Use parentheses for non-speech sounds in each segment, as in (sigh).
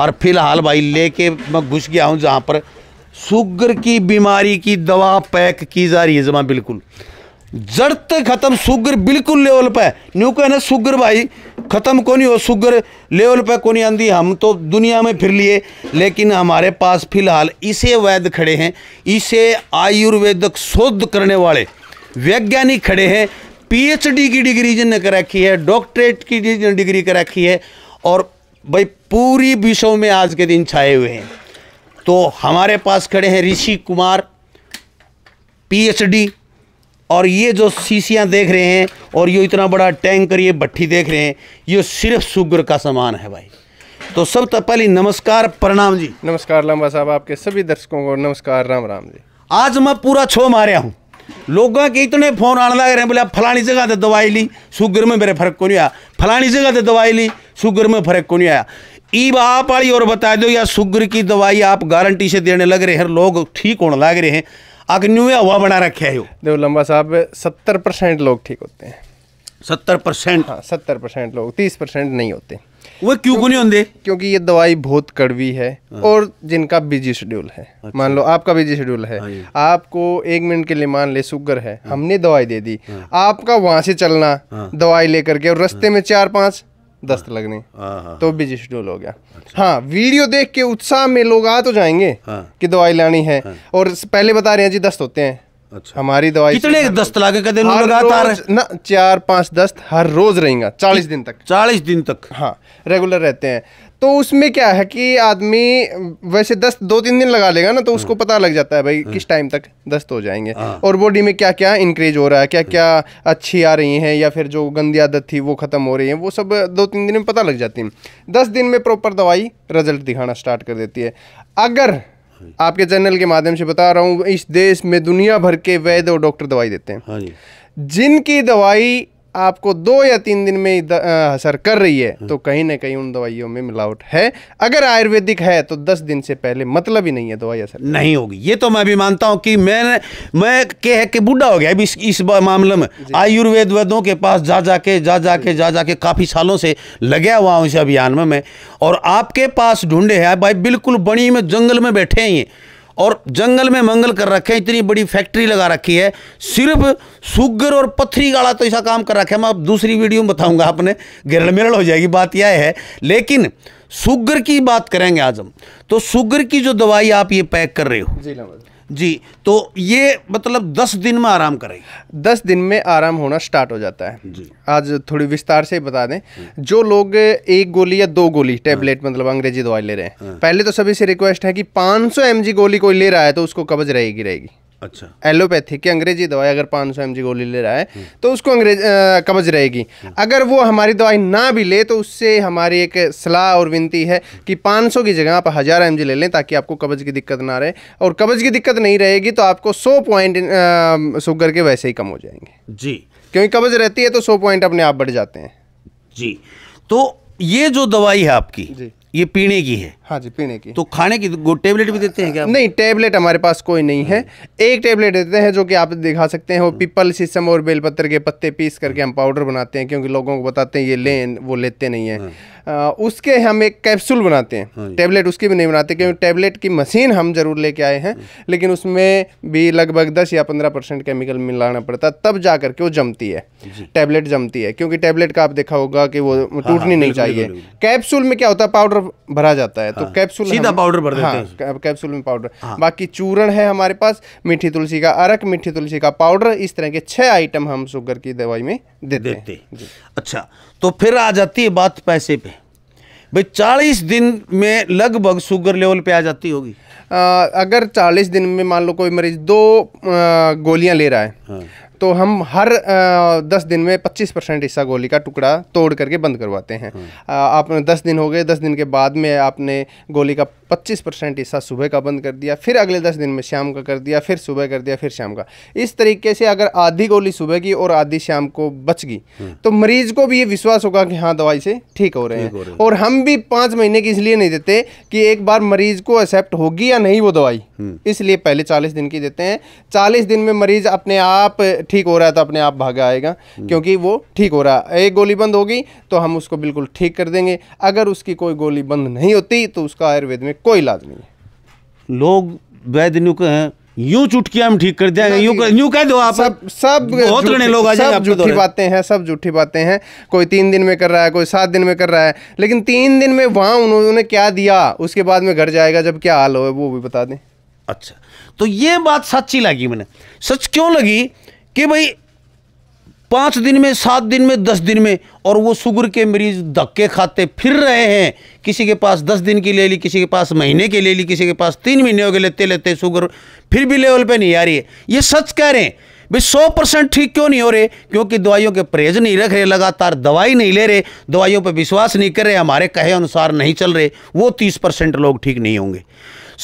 और फिलहाल भाई लेके मैं घुस गया हूँ जहाँ पर शुगर की बीमारी की दवा पैक की जा रही है जमा बिल्कुल जड़ तक ख़त्म शुगर बिल्कुल लेवल पे न्यू कहना है शुगर भाई ख़त्म को नहीं हो शुगर लेवल पे को नहीं हम तो दुनिया में फिर लिए लेकिन हमारे पास फिलहाल इसे वैद्य खड़े हैं इसे आयुर्वेदक शोध करने वाले वैज्ञानिक खड़े हैं पीएचडी की डिग्री जिनने कर रखी है डॉक्टरेट की डिग्री कर रखी है और भाई पूरी विश्व में आज के दिन छाए हुए हैं तो हमारे पास खड़े हैं ऋषि कुमार पीएचडी और ये जो शीशियाँ देख रहे हैं और ये इतना बड़ा टैंकर ये भट्टी देख रहे हैं ये सिर्फ शुगर का सामान है भाई तो सब तो पहले नमस्कार प्रणाम जी नमस्कार लंबा साहब आपके सभी दर्शकों को नमस्कार राम राम जी आज मैं पूरा छो मारा हूँ लोगों के इतने फोन आने लग रहे हैं बोले फलानी जगह से दवाई ली शुगर में मेरे फर्क को नहीं आया फलानी जगह से दवाई ली शुगर में फर्क को नहीं आया ई आप आई और बता दो या शुगर की दवाई आप गारंटी से देने लग रहे हैं लोग ठीक होने लग रहे हैं आगे न्यू हवा बना रखे है देव लंबा साहब सत्तर परसेंट लोग ठीक होते हैं सत्तर परसेंट हाँ सत्तर परसेंट लोग तीस परसेंट नहीं होते वो क्यों क्यों नहीं होते क्योंकि ये दवाई बहुत कड़वी है हाँ। और जिनका बिजी शेड्यूल है अच्छा। मान लो आपका बिजी शेड्यूल है हाँ। आपको एक मिनट के लिए मान ले शुगर है हाँ। हमने दवाई दे दी हाँ। आपका वहां से चलना हाँ। दवाई लेकर के और रास्ते हाँ। में चार पांच दस्त हाँ। लगने हाँ, हाँ, तो बिजी शेड्यूल हो गया अच्छा। हाँ वीडियो देख के उत्साह में लोग आ तो जाएंगे कि दवाई लानी है और पहले बता रहे हैं जी दस्त होते हैं अच्छा हमारी दवाई कितने दस्त लागे का दिन लगातार ना चार पांच दस्त हर रोज रहेगा चालीस दिन तक चालीस दिन तक हाँ रेगुलर रहते हैं तो उसमें क्या है कि आदमी वैसे दस दो तीन दिन लगा लेगा ना तो उसको हम्म। पता लग जाता है भाई हम्म। किस टाइम तक दस्त हो जाएंगे हाँ। और बॉडी में क्या क्या इंक्रीज हो रहा है क्या क्या हम्म। अच्छी आ रही हैं या फिर जो गंदी आदत थी वो ख़त्म हो रही है वो सब दो तीन दिन में पता लग जाती है दस दिन में प्रॉपर दवाई रिजल्ट दिखाना स्टार्ट कर देती है अगर हाँ आपके चैनल के माध्यम से बता रहा हूँ इस देश में दुनिया भर के वैद्य और डॉक्टर दवाई देते हैं हाँ जिनकी दवाई आपको दो या तीन दिन में असर कर रही है तो कहीं ना कहीं उन दवाइयों में मिलावट है अगर आयुर्वेदिक है तो दस दिन से पहले मतलब ही नहीं है दवाई असर नहीं होगी ये तो मैं भी मानता हूँ कि मैंने मैं के है कि बूढ़ा हो गया अभी इस, इस मामले में आयुर्वेद वेदों के पास जा जाके जा जाके जा जाके काफ़ी सालों से लगे हुआ हूँ इस अभियान में मैं और आपके पास ढूंढे हैं भाई बिल्कुल बड़ी में जंगल में बैठे हैं और जंगल में मंगल कर रखे हैं इतनी बड़ी फैक्ट्री लगा रखी है सिर्फ सुगर और पत्थरी गाड़ा तो ऐसा काम कर रखे मैं अब दूसरी वीडियो में बताऊंगा आपने गिरण मिरण हो जाएगी बात यह है लेकिन सुगर की बात करेंगे आज हम तो शुगर की जो दवाई आप ये पैक कर रहे हो जी जी तो ये मतलब दस दिन में आराम करें दस दिन में आराम होना स्टार्ट हो जाता है जी आज थोड़ी विस्तार से बता दें जो लोग एक गोली या दो गोली टेबलेट हाँ। मतलब अंग्रेजी दवाई ले रहे हैं हाँ। पहले तो सभी से रिक्वेस्ट है कि 500 सौ गोली कोई ले रहा है तो उसको कब्ज रहेगी रहेगी अच्छा एलोपैथिक की अंग्रेजी दवाई अगर 500 सौ गोली ले रहा है हम्म। तो उसको अंग्रेज कब्ज रहेगी हम्म। अगर वो हमारी दवाई ना भी ले तो उससे हमारी एक सलाह और विनती है कि 500 की जगह आप हज़ार एम ले लें ताकि आपको कब्ज की दिक्कत ना रहे और कब्ज की दिक्कत नहीं रहेगी तो आपको सौ पॉइंट शुगर के वैसे ही कम हो जाएंगे जी क्योंकि कब्ज रहती है तो सौ पॉइंट अपने आप बढ़ जाते हैं जी तो ये जो दवाई है आपकी ये पीने की है हाँ जी पीने की तो खाने की टेबलेट भी देते हैं क्या नहीं टेबलेट हमारे पास कोई नहीं है एक टेबलेट देते हैं जो कि आप दिखा सकते हैं वो पीपल सिसम और बेलपत्र के पत्ते पीस करके हम पाउडर बनाते हैं क्योंकि लोगों को बताते हैं ये लें वो लेते नहीं है हाँ। उसके हम एक कैप्सूल बनाते हैं हाँ टेबलेट उसकी भी नहीं बनाते क्योंकि टेबलेट की मशीन हम जरूर लेके आए हैं लेकिन उसमें भी लगभग दस या पंद्रह परसेंट केमिकल मिलाना पड़ता तब जा करके वो जमती है टेबलेट जमती है क्योंकि टेबलेट का आप देखा होगा कि वो हाँ, टूटनी नहीं चाहिए कैप्सूल में क्या होता है पाउडर भरा जाता है तो कैप्सूल हाँ। सीधा पाउडर भर देते हाँ, हैं कैप्सूल में पाउडर हाँ। बाकी चूरण है हमारे पास मीठी तुलसी का अरक मीठी तुलसी का पाउडर इस तरह के छह आइटम हम शुगर की दवाई में दे देते हैं अच्छा तो फिर आ जाती है बात पैसे पे भाई चालीस दिन में लगभग शुगर लेवल पे आ जाती होगी आ, अगर चालीस दिन में मान लो कोई मरीज दो गोलियां ले रहा है हाँ। तो हम हर दस दिन में पच्चीस परसेंट हिस्सा गोली का टुकड़ा तोड़ करके बंद करवाते हैं हम्म। आप दस दिन हो गए दस दिन के बाद में आपने गोली का 25 परसेंट हिस्सा सुबह का बंद कर दिया फिर अगले 10 दिन में शाम का कर दिया फिर सुबह कर दिया फिर शाम का इस तरीके से अगर आधी गोली सुबह की और आधी शाम को बच गई हम्म। तो मरीज को भी ये विश्वास होगा कि हाँ दवाई से ठीक हो रहे हैं और हम भी पाँच महीने की इसलिए नहीं देते कि एक बार मरीज को एक्सेप्ट होगी या नहीं वो दवाई हम्म। इसलिए पहले चालीस दिन की देते हैं चालीस दिन में मरीज अपने आप ठीक हो रहा है तो अपने आप भागा आएगा हम्म। क्योंकि वो ठीक हो रहा है एक गोली बंद होगी तो हम उसको बिल्कुल ठीक कर देंगे अगर उसकी कोई गोली बंद नहीं होती तो उसका आयुर्वेद में कोई इलाज नहीं है लोग वैद्य न्यू हैं यूं चुटकिया में ठीक कर दिया यूं कर, यूं कह दो आप सब सब बहुत लोग आ सब तो झूठी बातें हैं सब झूठी बातें हैं कोई तीन दिन में कर रहा है कोई सात दिन में कर रहा है लेकिन तीन दिन में वहाँ उन्होंने क्या दिया उसके बाद में घर जाएगा जब क्या हाल हो वो भी बता दें अच्छा तो ये बात सच्ची लगी मैंने सच क्यों लगी कि भाई पाँच दिन में सात दिन में दस दिन में और वो शुगर के मरीज धक्के खाते फिर रहे हैं किसी के पास दस दिन की ले ली किसी के पास महीने के ले ली किसी के पास तीन महीने हो गए लेते लेते शुगर फिर भी लेवल पे नहीं आ रही है ये सच कह रहे हैं भाई सौ परसेंट ठीक क्यों नहीं हो रहे क्योंकि दवाइयों के परहेज नहीं रख रहे लगातार दवाई नहीं ले रहे दवाइयों पर विश्वास नहीं कर रहे हमारे कहे अनुसार नहीं चल रहे वो तीस परसेंट लोग ठीक नहीं होंगे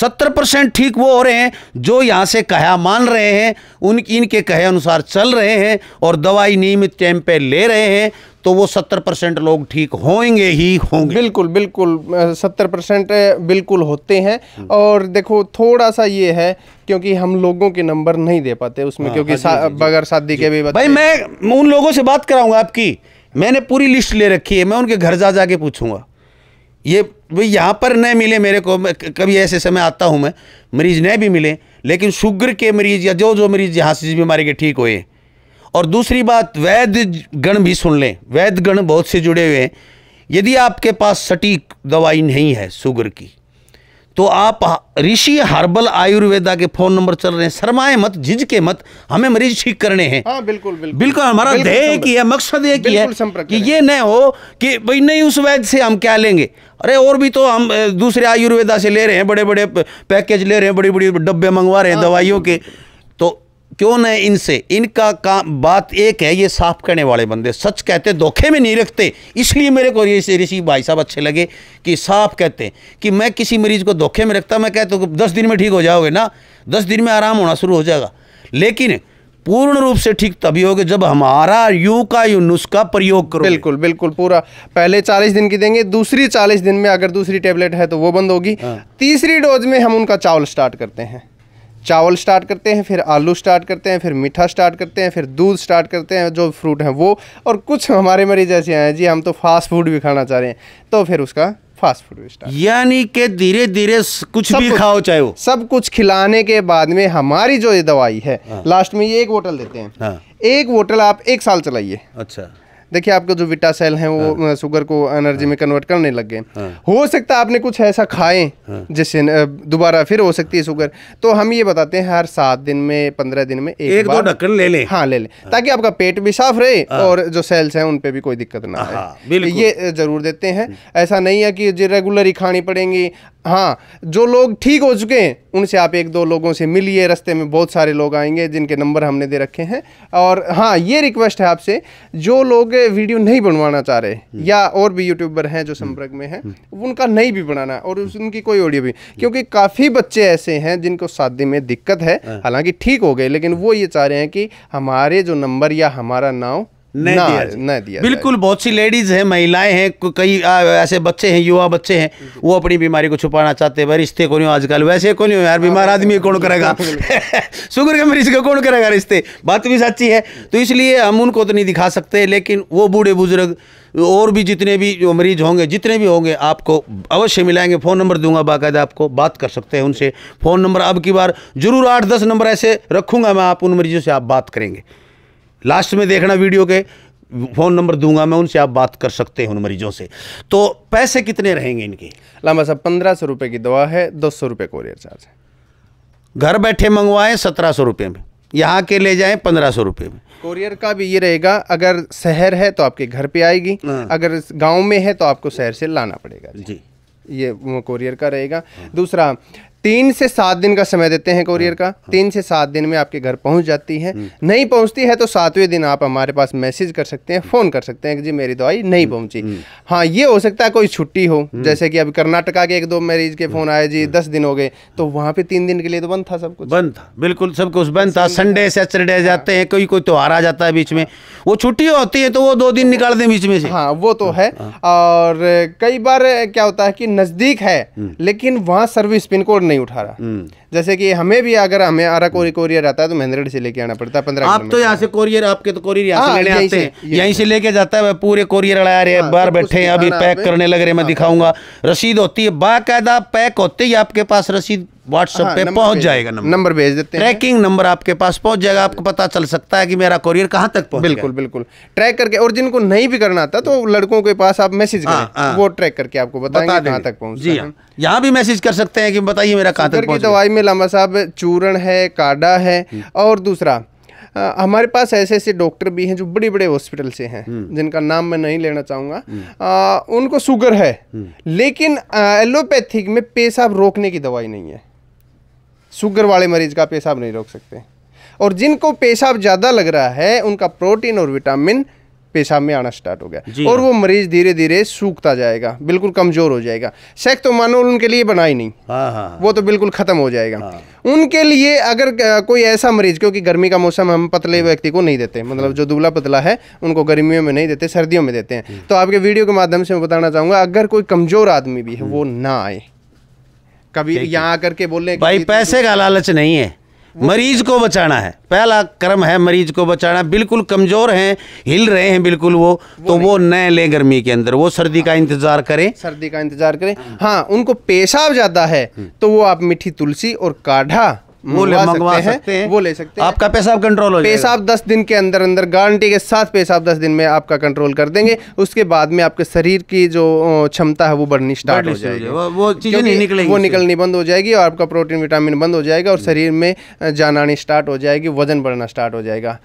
सत्तर परसेंट ठीक वो हो रहे हैं जो यहाँ से कहा मान रहे हैं उन इनके कहे अनुसार चल रहे हैं और दवाई नियमित टाइम पे ले रहे हैं तो वो सत्तर परसेंट लोग ठीक होंगे ही होंगे बिल्कुल बिल्कुल सत्तर परसेंट बिल्कुल होते हैं और देखो थोड़ा सा ये है क्योंकि हम लोगों के नंबर नहीं दे पाते उसमें आ, हाँ, क्योंकि हाँ, बगैर शादी के भी भाई मैं उन लोगों से बात कराऊंगा आपकी मैंने पूरी लिस्ट ले रखी है मैं उनके घर जा जाके पूछूंगा ये भाई यहाँ पर न मिले मेरे को कभी ऐसे समय आता हूँ मैं मरीज़ नहीं भी मिले लेकिन शुगर के मरीज़ या जो जो मरीज़ यहाँ से बीमारी के ठीक हुए और दूसरी बात वैद्य गण भी सुन लें वैद्य गण बहुत से जुड़े हुए हैं यदि आपके पास सटीक दवाई नहीं है शुगर की तो आप ऋषि हर्बल आयुर्वेदा के फोन नंबर चल रहे हैं शर्माए मत झिझके मत हमें मरीज ठीक करने हैं हाँ, बिल्कुल बिल्कुल बिल्कुल हमारा ध्येय की है मकसद एक ही है कि ये न हो कि भाई नहीं उस वैद्य से हम क्या लेंगे अरे और भी तो हम दूसरे आयुर्वेदा से ले रहे हैं बड़े बड़े पैकेज ले रहे हैं बड़ी बड़ी डब्बे मंगवा रहे हैं हाँ, दवाइयों के क्यों न इनसे इनका काम बात एक है ये साफ करने वाले बंदे सच कहते धोखे में नहीं रखते इसलिए मेरे को ऋषि भाई साहब अच्छे लगे कि साफ कहते कि मैं किसी मरीज को धोखे में रखता मैं कहता हूँ दस दिन में ठीक हो जाओगे ना दस दिन में आराम होना शुरू हो जाएगा लेकिन पूर्ण रूप से ठीक तभी होगे जब हमारा यू का यू नुस्खा प्रयोग करो बिल्कुल बिल्कुल पूरा पहले चालीस दिन की देंगे दूसरी चालीस दिन में अगर दूसरी टेबलेट है तो वो बंद होगी हाँ। तीसरी डोज में हम उनका चावल स्टार्ट करते हैं चावल स्टार्ट करते हैं फिर आलू स्टार्ट करते हैं फिर मीठा स्टार्ट करते हैं फिर दूध स्टार्ट करते हैं जो फ्रूट हैं वो और कुछ हमारे मरीज ऐसे हैं जी हम तो फास्ट फूड भी खाना चाह रहे हैं तो फिर उसका फास्ट फूड स्टार्ट यानी कि धीरे धीरे कुछ भी कुछ, खाओ चाहे वो सब कुछ खिलाने के बाद में हमारी जो ये दवाई है हाँ। लास्ट में ये एक बोतल देते हैं हाँ। एक बोतल आप एक साल चलाइए अच्छा देखिए आपका जो विटा सेल है वो हाँ। शुगर को हाँ। एनर्जी हाँ। में कन्वर्ट करने लग गए हाँ। हो सकता है आपने कुछ ऐसा खाए हाँ। जिससे दोबारा फिर हो सकती है शुगर तो हम ये बताते हैं हर सात दिन में पंद्रह दिन में एक, एक दो ढक्कन ले ले हाँ ले ले हाँ। ताकि आपका पेट भी साफ रहे हाँ। और जो सेल्स हैं उन पर भी कोई दिक्कत ना आए हाँ, ये जरूर देते हैं हम्म। ऐसा नहीं है कि जो रेगुलर ही खानी पड़ेंगी हाँ जो लोग ठीक हो चुके हैं उनसे आप एक दो लोगों से मिलिए रास्ते में बहुत सारे लोग आएंगे जिनके नंबर हमने दे रखे हैं और हाँ ये रिक्वेस्ट है आपसे जो लोग वीडियो नहीं बनवाना चाह रहे हम्म। या और भी यूट्यूबर हैं जो हम्म। संपर्क में हैं हम्म। उनका नहीं भी बनाना और उनकी कोई ऑडियो भी क्योंकि काफ़ी बच्चे ऐसे हैं जिनको शादी में दिक्कत है हाँ। हालांकि ठीक हो गए लेकिन वो ये चाह रहे हैं कि हमारे जो नंबर या हमारा नाव नहीं ना, दिया नहीं दिया बिल्कुल बहुत सी लेडीज हैं महिलाएं हैं कई ऐसे बच्चे हैं युवा बच्चे हैं वो अपनी बीमारी को छुपाना चाहते हैं भाई रिश्ते को नहीं आजकल वैसे को नहीं हो यार बीमार हाँ, आदमी कौन करेगा (laughs) शुगर के मरीज को कौन करेगा रिश्ते बात भी सच्ची है तो इसलिए हम उनको तो नहीं दिखा सकते लेकिन वो बूढ़े बुजुर्ग और भी जितने भी मरीज होंगे जितने भी होंगे आपको अवश्य मिलाएंगे फ़ोन नंबर दूंगा बाकायदा आपको बात कर सकते हैं उनसे फ़ोन नंबर अब की बार जरूर आठ दस नंबर ऐसे रखूंगा मैं आप उन मरीजों से आप बात करेंगे लास्ट में देखना वीडियो के फ़ोन नंबर दूंगा मैं उनसे आप बात कर सकते हैं उन मरीजों से तो पैसे कितने रहेंगे इनके लामा साहब पंद्रह सौ रुपये की दवा है दो सौ रुपये कोरियर चार्ज है घर बैठे मंगवाएं सत्रह सौ रुपये में यहाँ के ले जाएं पंद्रह सौ रुपये में कोरियर का भी ये रहेगा अगर शहर है तो आपके घर पे आएगी हाँ। अगर गांव में है तो आपको शहर से लाना पड़ेगा जी, ये कोरियर का रहेगा दूसरा तीन से सात दिन का समय देते हैं कोरियर हाँ, का हाँ। तीन से सात दिन में आपके घर पहुंच जाती है हम्म। नहीं पहुंचती है तो सातवें दिन आप हमारे पास मैसेज कर सकते हैं फ़ोन कर सकते हैं कि जी मेरी दवाई नहीं हम्म, पहुंची हम्म। हाँ ये हो सकता है कोई छुट्टी हो जैसे कि अभी कर्नाटका के एक दो मरीज के फ़ोन आए जी दस दिन हो गए तो वहां पे तीन दिन के लिए तो बंद था सब कुछ बंद था बिल्कुल सब कुछ बंद था संडे सैटरडे हाँ। जाते हैं कोई कोई त्यौहार आ जाता है बीच में वो छुट्टी होती है तो वो दो दिन निकाल दें बीच में से हाँ वो तो है और कई बार क्या होता है कि नज़दीक है लेकिन वहां सर्विस पिन कोड नहीं नहीं उठा रहा हम्म। जैसे कि हमें भी अगर हमें आरा कोरी कोरियर आता है तो महेंद्रगढ़ से लेके आना पड़ता है पंद्रह आप तो यहाँ से कोरियर आपके तो कोरियर यहाँ से हाँ, यहीं से लेके जाता है पूरे कोरियर लड़ा रहे हाँ, बाहर बैठे हैं अभी पैक करने लग रहे मैं हाँ। दिखाऊंगा रसीद होती है बाकायदा पैक होती है आपके पास रसीद व्हाट्सएप पे पहुंच जाएगा नंबर नंबर भेज देते हैं ट्रैकिंग नंबर आपके पास पहुंच जाएगा आपको पता चल सकता है कि मेरा कोरियर कहां तक पहुंच बिल्कुल बिल्कुल ट्रैक करके और जिनको नहीं भी करना आता तो लड़कों के पास आप मैसेज करें हाँ, हाँ। वो ट्रैक करके आपको बताएंगे कहां तक पहुंच जी हाँ। यहाँ भी मैसेज कर सकते हैं कि बताइए मेरा कहाँ तक दवाई में लामा साहब चूरण है काडा है और दूसरा आ, हमारे पास ऐसे ऐसे डॉक्टर भी हैं जो बड़े बड़े हॉस्पिटल से हैं हम्म। जिनका नाम मैं नहीं लेना चाहूँगा हम्म। उनको शुगर है हम्म। लेकिन एलोपैथिक में पेशाब रोकने की दवाई नहीं है शुगर वाले मरीज का पेशाब नहीं रोक सकते और जिनको पेशाब ज़्यादा लग रहा है उनका प्रोटीन और विटामिन पेशाब में आना स्टार्ट हो गया हाँ। और वो मरीज धीरे धीरे सूखता जाएगा बिल्कुल कमजोर हो जाएगा सेक तो मानो उनके लिए बना ही नहीं हाँ, हाँ, वो तो बिल्कुल खत्म हो जाएगा उनके लिए अगर कोई ऐसा मरीज क्योंकि गर्मी का मौसम हम पतले हम्म। व्यक्ति को नहीं देते मतलब जो दुबला पतला है उनको गर्मियों में नहीं देते सर्दियों में देते हैं हम्म। तो आपके वीडियो के माध्यम से मैं बताना चाहूँगा अगर कोई कमजोर आदमी भी है हम्म। वो ना आए कभी यहाँ आकर के बोल रहे भाई पैसे का लालच नहीं है मरीज को बचाना है पहला कर्म है मरीज को बचाना बिल्कुल कमजोर हैं हिल रहे हैं बिल्कुल वो, वो तो वो न ले गर्मी के अंदर वो सर्दी का हाँ। इंतजार करें सर्दी का इंतजार करें हाँ, हाँ उनको पेशाब ज्यादा है हम्म। तो वो आप मीठी तुलसी और काढ़ा वो ले मंगवा सकते, सकते हैं वो ले सकते हैं आपका पेशाब कंट्रोल हो जाएगा पेशाब दस दिन के अंदर अंदर गारंटी के साथ पेशाब दस दिन में आपका कंट्रोल कर देंगे उसके बाद में आपके शरीर की जो क्षमता है वो बढ़नी स्टार्ट हो जाएगी वो चीज़ें नहीं निकलेगी वो निकलनी बंद हो जाएगी और आपका प्रोटीन विटामिन बंद हो जाएगा और हम्म। शरीर में जान आनी स्टार्ट हो जाएगी वजन बढ़ना स्टार्ट हो जाएगा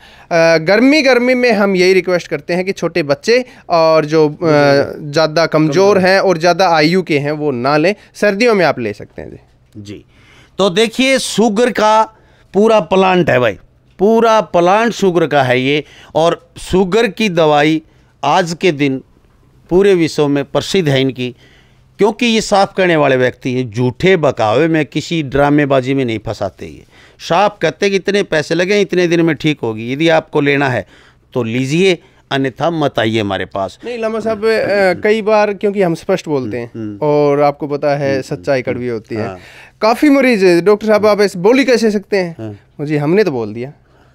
गर्मी गर्मी में हम यही रिक्वेस्ट करते हैं कि छोटे बच्चे और जो हम्म। ज़्यादा कमज़ोर हैं और ज़्यादा आयु के हैं वो ना लें सर्दियों में आप ले सकते हैं जी जी तो देखिए शुगर का पूरा प्लांट है भाई पूरा प्लांट शुगर का है ये और शुगर की दवाई आज के दिन पूरे विश्व में प्रसिद्ध है इनकी क्योंकि ये साफ करने वाले व्यक्ति हैं झूठे बकावे में किसी ड्रामेबाजी में नहीं फंसाते ये साफ कहते कि इतने पैसे लगे इतने दिन में ठीक होगी यदि आपको लेना है तो लीजिए अन्यथा मत आइए हमारे पास नहीं लामा साहब कई बार क्योंकि हम स्पष्ट बोलते हैं हम्म, हम्म। और आपको पता है हम्म, सच्चाई कड़वी होती है हाँ। काफ़ी मरीज डॉक्टर साहब आप ऐसे बोली कैसे सकते हैं हाँ। मुझे हमने तो बोल दिया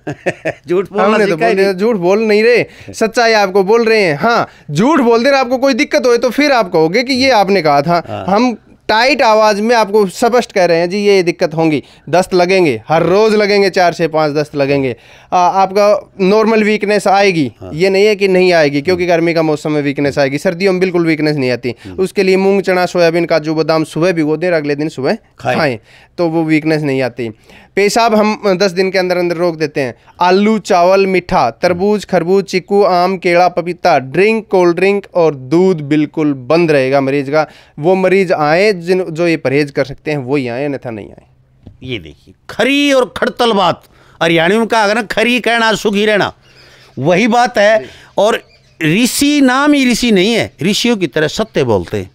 (laughs) झूठ बोलना तो बोल झूठ बोल नहीं रहे सच्चाई आपको बोल रहे हैं हाँ झूठ बोल दे रहे आपको कोई दिक्कत हो तो फिर आप कहोगे कि ये आपने कहा था हाँ। हम टाइट आवाज़ में आपको स्पष्ट कह रहे हैं जी ये दिक्कत होंगी दस्त लगेंगे हर रोज़ लगेंगे चार से पाँच दस्त लगेंगे आ, आपका नॉर्मल वीकनेस आएगी हाँ। ये नहीं है कि नहीं आएगी क्योंकि गर्मी का मौसम में वीकनेस आएगी सर्दियों में बिल्कुल वीकनेस नहीं आती हम्म। उसके लिए मूंग चना सोयाबीन काजू बादाम सुबह भिगो दें अगले दिन सुबह खाएँ तो वो वीकनेस नहीं आती पेशाब हम दस दिन के अंदर अंदर रोक देते हैं आलू चावल मीठा तरबूज खरबूज चिक्कू आम केड़ा पपीता ड्रिंक कोल्ड ड्रिंक और दूध बिल्कुल बंद रहेगा मरीज का वो मरीज आए जिन जो ये परहेज कर सकते हैं वो ही आए अन्यथा नहीं आए ये देखिए खरी और खड़तल बात हरियाणवी में कहा ना खरी कहना सुखी रहना वही बात है और ऋषि नाम ही ऋषि नहीं है ऋषियों की तरह सत्य बोलते हैं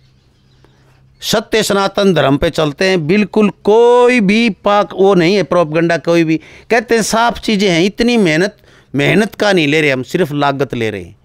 सत्य सनातन धर्म पे चलते हैं बिल्कुल कोई भी पाक वो नहीं है प्रोपगंडा कोई भी कहते हैं साफ चीज़ें हैं इतनी मेहनत मेहनत का नहीं ले रहे हम सिर्फ लागत ले रहे हैं